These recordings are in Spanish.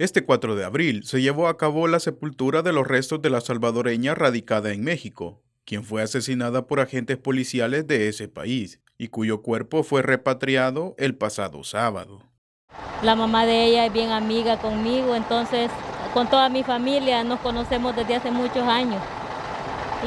Este 4 de abril se llevó a cabo la sepultura de los restos de la salvadoreña radicada en México, quien fue asesinada por agentes policiales de ese país y cuyo cuerpo fue repatriado el pasado sábado. La mamá de ella es bien amiga conmigo, entonces con toda mi familia nos conocemos desde hace muchos años.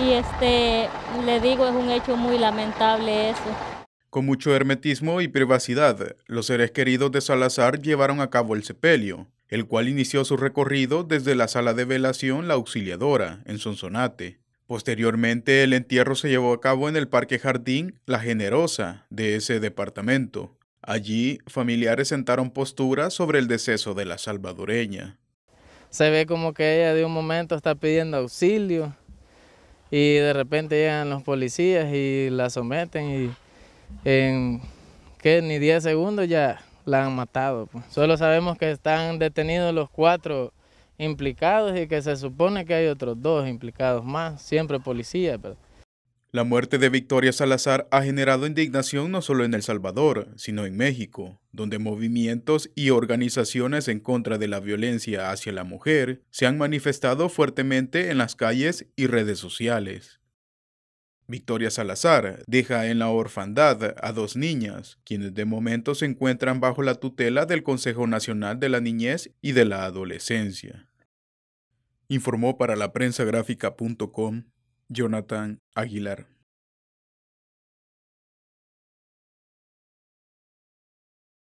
Y este, le digo, es un hecho muy lamentable eso. Con mucho hermetismo y privacidad, los seres queridos de Salazar llevaron a cabo el sepelio, el cual inició su recorrido desde la sala de velación La Auxiliadora, en Sonsonate. Posteriormente, el entierro se llevó a cabo en el Parque Jardín La Generosa de ese departamento. Allí, familiares sentaron postura sobre el deceso de la salvadoreña. Se ve como que ella de un momento está pidiendo auxilio y de repente llegan los policías y la someten y en que ni 10 segundos ya la han matado. Pues. Solo sabemos que están detenidos los cuatro implicados y que se supone que hay otros dos implicados más, siempre policía. Pero... La muerte de Victoria Salazar ha generado indignación no solo en El Salvador, sino en México, donde movimientos y organizaciones en contra de la violencia hacia la mujer se han manifestado fuertemente en las calles y redes sociales. Victoria Salazar deja en la orfandad a dos niñas, quienes de momento se encuentran bajo la tutela del Consejo Nacional de la Niñez y de la Adolescencia. Informó para la prensa gráfica.com Jonathan Aguilar.